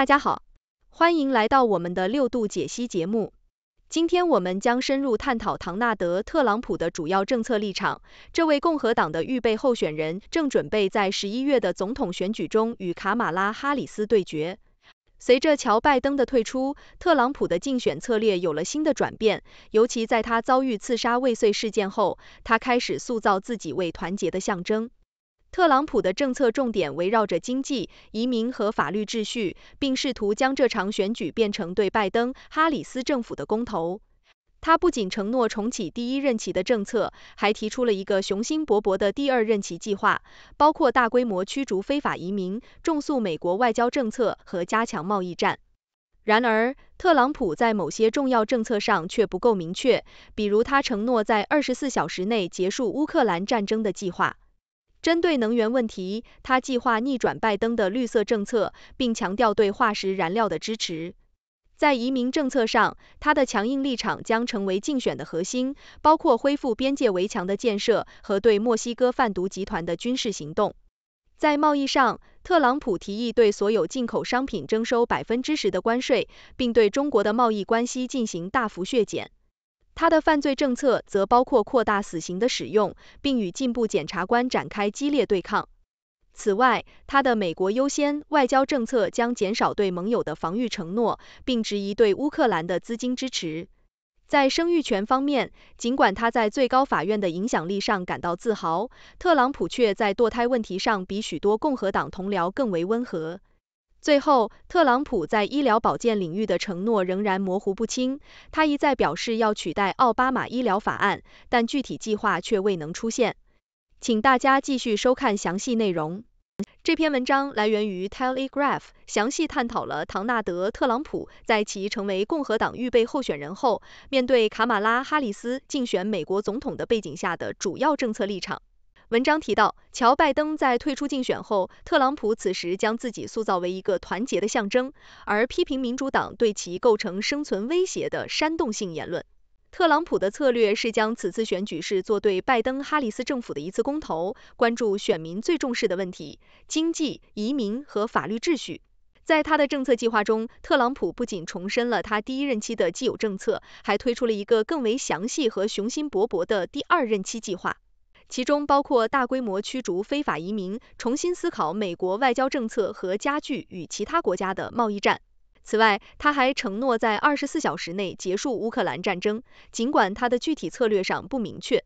大家好，欢迎来到我们的六度解析节目。今天我们将深入探讨唐纳德·特朗普的主要政策立场。这位共和党的预备候选人正准备在十一月的总统选举中与卡马拉·哈里斯对决。随着乔·拜登的退出，特朗普的竞选策略有了新的转变。尤其在他遭遇刺杀未遂事件后，他开始塑造自己为团结的象征。特朗普的政策重点围绕着经济、移民和法律秩序，并试图将这场选举变成对拜登、哈里斯政府的公投。他不仅承诺重启第一任期的政策，还提出了一个雄心勃勃的第二任期计划，包括大规模驱逐非法移民、重塑美国外交政策和加强贸易战。然而，特朗普在某些重要政策上却不够明确，比如他承诺在二十四小时内结束乌克兰战争的计划。针对能源问题，他计划逆转拜登的绿色政策，并强调对化石燃料的支持。在移民政策上，他的强硬立场将成为竞选的核心，包括恢复边界围墙的建设和对墨西哥贩毒集团的军事行动。在贸易上，特朗普提议对所有进口商品征收百分之十的关税，并对中国的贸易关系进行大幅削减。他的犯罪政策则包括扩大死刑的使用，并与进步检察官展开激烈对抗。此外，他的美国优先外交政策将减少对盟友的防御承诺，并质疑对乌克兰的资金支持。在生育权方面，尽管他在最高法院的影响力上感到自豪，特朗普却在堕胎问题上比许多共和党同僚更为温和。最后，特朗普在医疗保健领域的承诺仍然模糊不清。他一再表示要取代奥巴马医疗法案，但具体计划却未能出现。请大家继续收看详细内容。这篇文章来源于 Telegraph，详细探讨了唐纳德·特朗普在其成为共和党预备候选人后，面对卡马拉·哈里斯竞选美国总统的背景下的主要政策立场。文章提到，乔·拜登在退出竞选后，特朗普此时将自己塑造为一个团结的象征，而批评民主党对其构成生存威胁的煽动性言论。特朗普的策略是将此次选举视作对拜登哈里斯政府的一次公投，关注选民最重视的问题：经济、移民和法律秩序。在他的政策计划中，特朗普不仅重申了他第一任期的既有政策，还推出了一个更为详细和雄心勃勃的第二任期计划。其中包括大规模驱逐非法移民、重新思考美国外交政策和加剧与其他国家的贸易战。此外，他还承诺在二十四小时内结束乌克兰战争，尽管他的具体策略上不明确。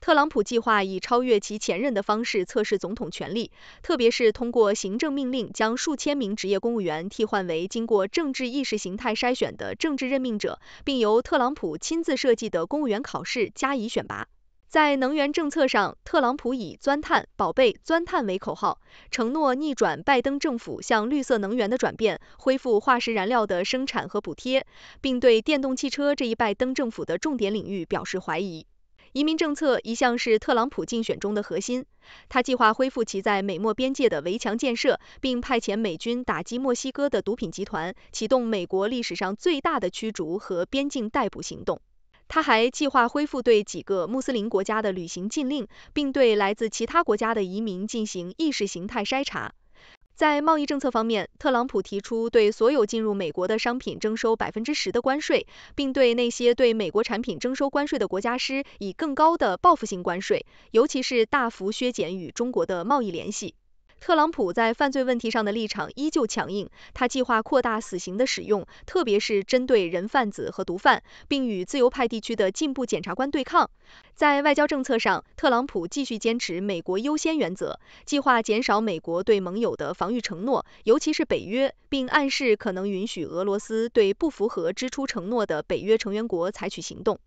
特朗普计划以超越其前任的方式测试总统权力，特别是通过行政命令将数千名职业公务员替换为经过政治意识形态筛选的政治任命者，并由特朗普亲自设计的公务员考试加以选拔。在能源政策上，特朗普以“钻探宝贝，钻探”为口号，承诺逆转拜登政府向绿色能源的转变，恢复化石燃料的生产和补贴，并对电动汽车这一拜登政府的重点领域表示怀疑。移民政策一向是特朗普竞选中的核心，他计划恢复其在美墨边界的围墙建设，并派遣美军打击墨西哥的毒品集团，启动美国历史上最大的驱逐和边境逮捕行动。他还计划恢复对几个穆斯林国家的旅行禁令，并对来自其他国家的移民进行意识形态筛查。在贸易政策方面，特朗普提出对所有进入美国的商品征收百分之十的关税，并对那些对美国产品征收关税的国家施以更高的报复性关税，尤其是大幅削减与中国的贸易联系。特朗普在犯罪问题上的立场依旧强硬，他计划扩大死刑的使用，特别是针对人贩子和毒贩，并与自由派地区的进步检察官对抗。在外交政策上，特朗普继续坚持美国优先原则，计划减少美国对盟友的防御承诺，尤其是北约，并暗示可能允许俄罗斯对不符合支出承诺的北约成员国采取行动。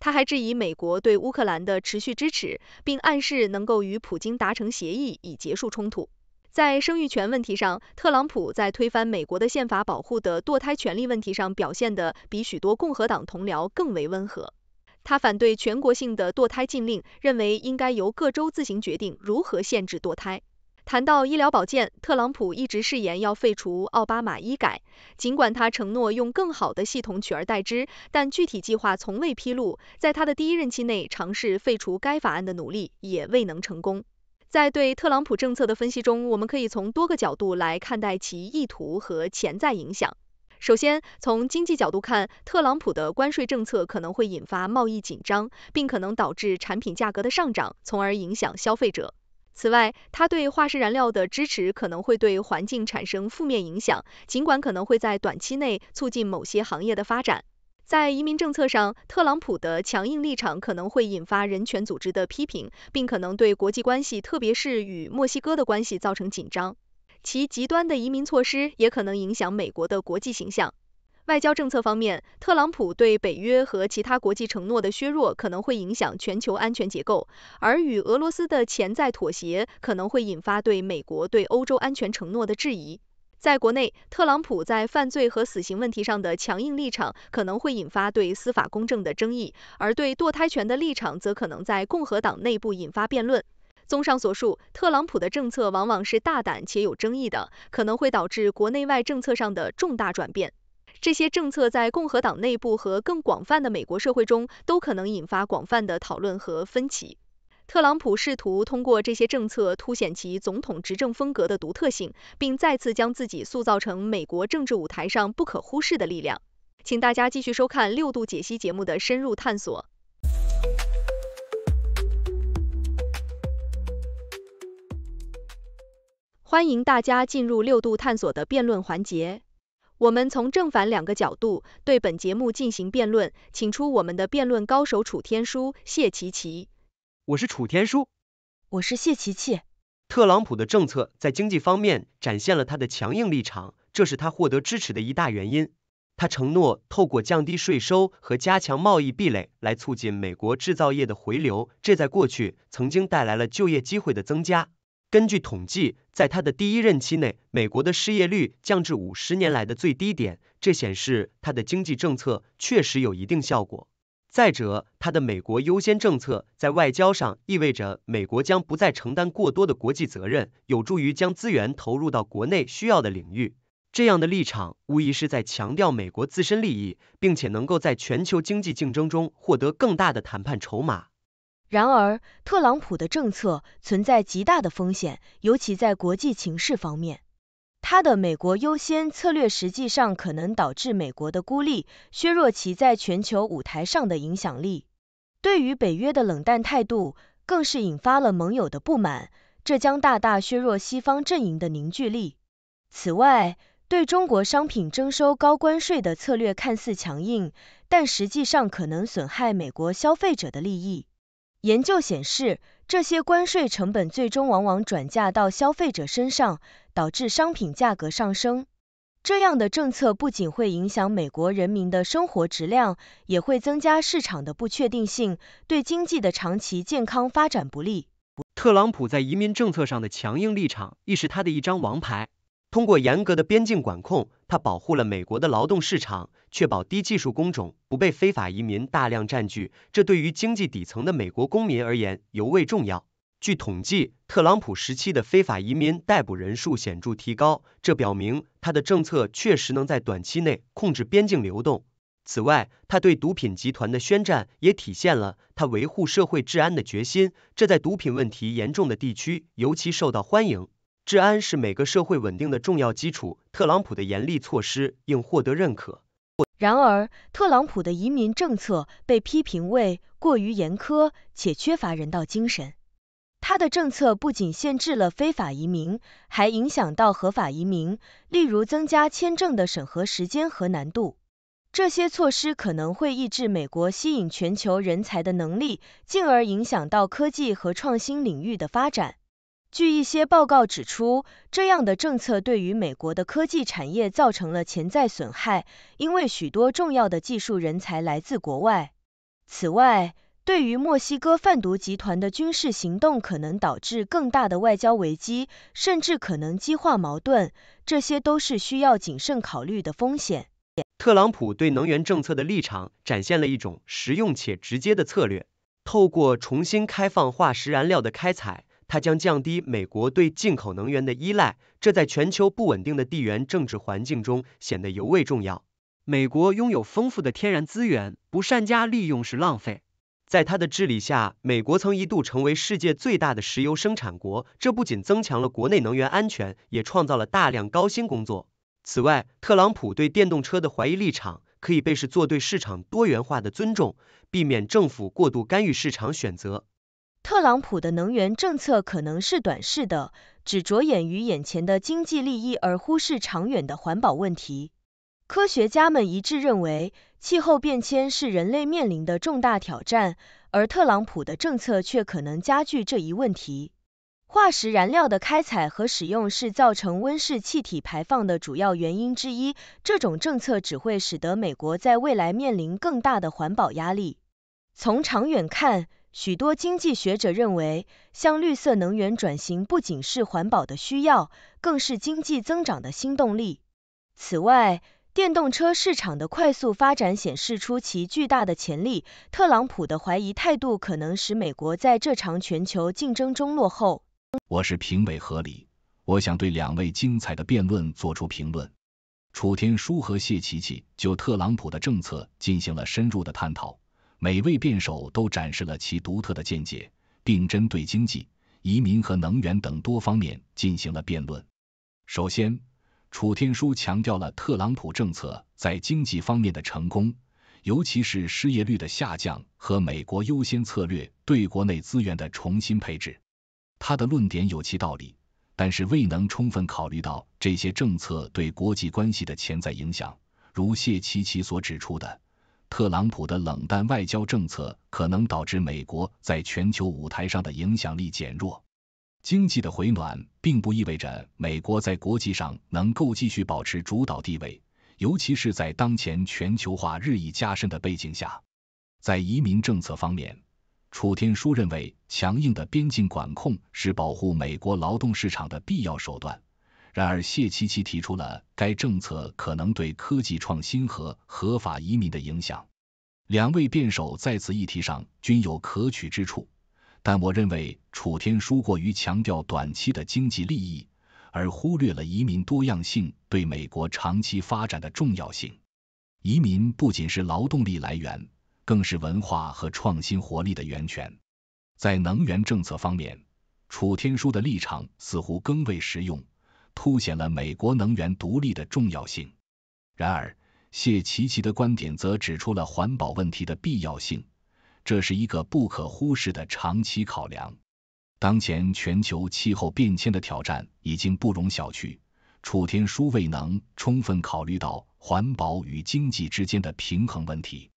他还质疑美国对乌克兰的持续支持，并暗示能够与普京达成协议以结束冲突。在生育权问题上，特朗普在推翻美国的宪法保护的堕胎权利问题上表现得比许多共和党同僚更为温和。他反对全国性的堕胎禁令，认为应该由各州自行决定如何限制堕胎。谈到医疗保健，特朗普一直誓言要废除奥巴马医改，尽管他承诺用更好的系统取而代之，但具体计划从未披露。在他的第一任期内尝试废除该法案的努力也未能成功。在对特朗普政策的分析中，我们可以从多个角度来看待其意图和潜在影响。首先，从经济角度看，特朗普的关税政策可能会引发贸易紧张，并可能导致产品价格的上涨，从而影响消费者。此外，他对化石燃料的支持可能会对环境产生负面影响，尽管可能会在短期内促进某些行业的发展。在移民政策上，特朗普的强硬立场可能会引发人权组织的批评，并可能对国际关系，特别是与墨西哥的关系造成紧张。其极端的移民措施也可能影响美国的国际形象。外交政策方面，特朗普对北约和其他国际承诺的削弱可能会影响全球安全结构，而与俄罗斯的潜在妥协可能会引发对美国对欧洲安全承诺的质疑。在国内，特朗普在犯罪和死刑问题上的强硬立场可能会引发对司法公正的争议；而对堕胎权的立场，则可能在共和党内部引发辩论。综上所述，特朗普的政策往往是大胆且有争议的，可能会导致国内外政策上的重大转变。这些政策在共和党内部和更广泛的美国社会中都可能引发广泛的讨论和分歧。特朗普试图通过这些政策凸显其总统执政风格的独特性，并再次将自己塑造成美国政治舞台上不可忽视的力量。请大家继续收看六度解析节目的深入探索。欢迎大家进入六度探索的辩论环节，我们从正反两个角度对本节目进行辩论，请出我们的辩论高手楚天舒、谢琪琪。我是楚天舒，我是谢琪琪。特朗普的政策在经济方面展现了他的强硬立场，这是他获得支持的一大原因。他承诺透过降低税收和加强贸易壁垒来促进美国制造业的回流，这在过去曾经带来了就业机会的增加。根据统计，在他的第一任期内，美国的失业率降至五十年来的最低点，这显示他的经济政策确实有一定效果。再者，他的美国优先政策在外交上意味着美国将不再承担过多的国际责任，有助于将资源投入到国内需要的领域。这样的立场无疑是在强调美国自身利益，并且能够在全球经济竞争中获得更大的谈判筹码。然而，特朗普的政策存在极大的风险，尤其在国际情势方面。他的“美国优先”策略实际上可能导致美国的孤立，削弱其在全球舞台上的影响力。对于北约的冷淡态度，更是引发了盟友的不满，这将大大削弱西方阵营的凝聚力。此外，对中国商品征收高关税的策略看似强硬，但实际上可能损害美国消费者的利益。研究显示。这些关税成本最终往往转嫁到消费者身上，导致商品价格上升。这样的政策不仅会影响美国人民的生活质量，也会增加市场的不确定性，对经济的长期健康发展不利。特朗普在移民政策上的强硬立场亦是他的一张王牌。通过严格的边境管控，他保护了美国的劳动市场。确保低技术工种不被非法移民大量占据，这对于经济底层的美国公民而言尤为重要。据统计，特朗普时期的非法移民逮捕人数显著提高，这表明他的政策确实能在短期内控制边境流动。此外，他对毒品集团的宣战也体现了他维护社会治安的决心，这在毒品问题严重的地区尤其受到欢迎。治安是每个社会稳定的重要基础，特朗普的严厉措施应获得认可。然而，特朗普的移民政策被批评为过于严苛且缺乏人道精神。他的政策不仅限制了非法移民，还影响到合法移民，例如增加签证的审核时间和难度。这些措施可能会抑制美国吸引全球人才的能力，进而影响到科技和创新领域的发展。据一些报告指出，这样的政策对于美国的科技产业造成了潜在损害，因为许多重要的技术人才来自国外。此外，对于墨西哥贩毒集团的军事行动可能导致更大的外交危机，甚至可能激化矛盾，这些都是需要谨慎考虑的风险。特朗普对能源政策的立场展现了一种实用且直接的策略，透过重新开放化石燃料的开采。它将降低美国对进口能源的依赖，这在全球不稳定的地缘政治环境中显得尤为重要。美国拥有丰富的天然资源，不善加利用是浪费。在他的治理下，美国曾一度成为世界最大的石油生产国，这不仅增强了国内能源安全，也创造了大量高薪工作。此外，特朗普对电动车的怀疑立场可以被视作对市场多元化的尊重，避免政府过度干预市场选择。特朗普的能源政策可能是短视的，只着眼于眼前的经济利益，而忽视长远的环保问题。科学家们一致认为，气候变迁是人类面临的重大挑战，而特朗普的政策却可能加剧这一问题。化石燃料的开采和使用是造成温室气体排放的主要原因之一，这种政策只会使得美国在未来面临更大的环保压力。从长远看，许多经济学者认为，向绿色能源转型不仅是环保的需要，更是经济增长的新动力。此外，电动车市场的快速发展显示出其巨大的潜力。特朗普的怀疑态度可能使美国在这场全球竞争中落后。我是评委何理，我想对两位精彩的辩论做出评论。楚天舒和谢琪琪就特朗普的政策进行了深入的探讨。每位辩手都展示了其独特的见解，并针对经济、移民和能源等多方面进行了辩论。首先，楚天舒强调了特朗普政策在经济方面的成功，尤其是失业率的下降和美国优先策略对国内资源的重新配置。他的论点有其道理，但是未能充分考虑到这些政策对国际关系的潜在影响，如谢奇奇所指出的。特朗普的冷淡外交政策可能导致美国在全球舞台上的影响力减弱。经济的回暖并不意味着美国在国际上能够继续保持主导地位，尤其是在当前全球化日益加深的背景下。在移民政策方面，楚天舒认为，强硬的边境管控是保护美国劳动市场的必要手段。然而，谢七七提出了该政策可能对科技创新和合法移民的影响。两位辩手在此议题上均有可取之处，但我认为楚天书过于强调短期的经济利益，而忽略了移民多样性对美国长期发展的重要性。移民不仅是劳动力来源，更是文化和创新活力的源泉。在能源政策方面，楚天书的立场似乎更为实用。凸显了美国能源独立的重要性。然而，谢奇奇的观点则指出了环保问题的必要性，这是一个不可忽视的长期考量。当前全球气候变迁的挑战已经不容小觑，楚天舒未能充分考虑到环保与经济之间的平衡问题。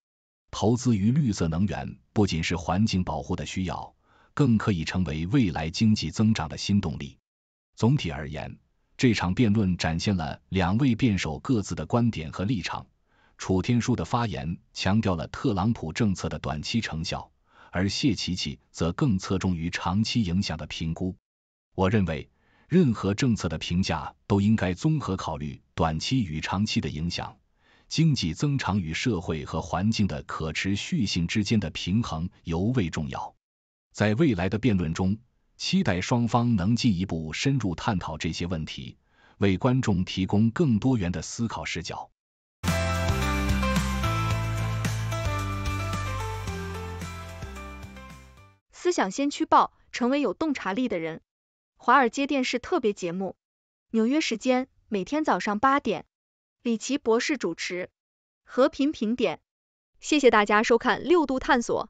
投资于绿色能源不仅是环境保护的需要，更可以成为未来经济增长的新动力。总体而言，这场辩论展现了两位辩手各自的观点和立场。楚天舒的发言强调了特朗普政策的短期成效，而谢琪琪则更侧重于长期影响的评估。我认为，任何政策的评价都应该综合考虑短期与长期的影响，经济增长与社会和环境的可持续性之间的平衡尤为重要。在未来的辩论中，期待双方能进一步深入探讨这些问题，为观众提供更多元的思考视角。思想先驱报，成为有洞察力的人。华尔街电视特别节目，纽约时间每天早上八点，李奇博士主持。和平评点，谢谢大家收看六度探索。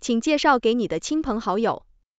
请介绍给你的亲朋好友。